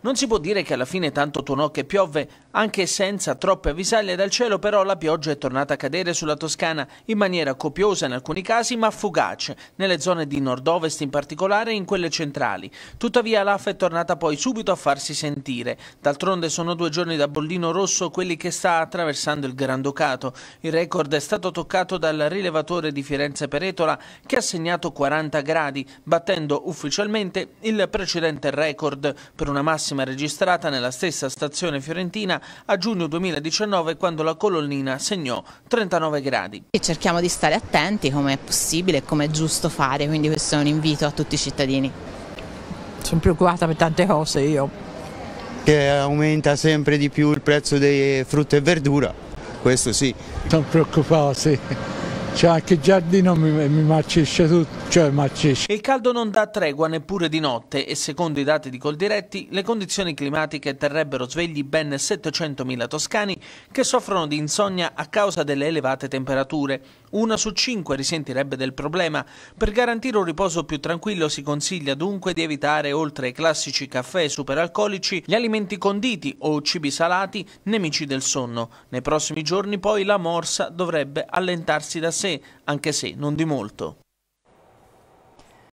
Non si può dire che alla fine tanto tuonò che piove, anche senza troppe avvisaglie dal cielo però la pioggia è tornata a cadere sulla Toscana in maniera copiosa in alcuni casi ma fugace, nelle zone di nord-ovest in particolare e in quelle centrali. Tuttavia l'AF è tornata poi subito a farsi sentire. D'altronde sono due giorni da bollino rosso quelli che sta attraversando il Granducato. Il record è stato toccato dal rilevatore di Firenze Peretola che ha segnato 40 gradi, battendo ufficialmente il precedente record per una massa massima registrata nella stessa stazione fiorentina a giugno 2019 quando la colonnina segnò 39 gradi. E cerchiamo di stare attenti come è possibile e come è giusto fare, quindi questo è un invito a tutti i cittadini. Sono preoccupata per tante cose io. Che aumenta sempre di più il prezzo delle frutta e verdura, questo sì. Sono preoccupato, sì c'è cioè, anche il giardino mi, mi marcisce tutto, cioè marcisce. Il caldo non dà tregua neppure di notte e secondo i dati di Coldiretti le condizioni climatiche terrebbero svegli ben 700.000 toscani che soffrono di insonnia a causa delle elevate temperature. Una su cinque risentirebbe del problema. Per garantire un riposo più tranquillo si consiglia dunque di evitare, oltre ai classici caffè e superalcolici, gli alimenti conditi o cibi salati, nemici del sonno. Nei prossimi giorni poi la morsa dovrebbe allentarsi da sé anche se non di molto.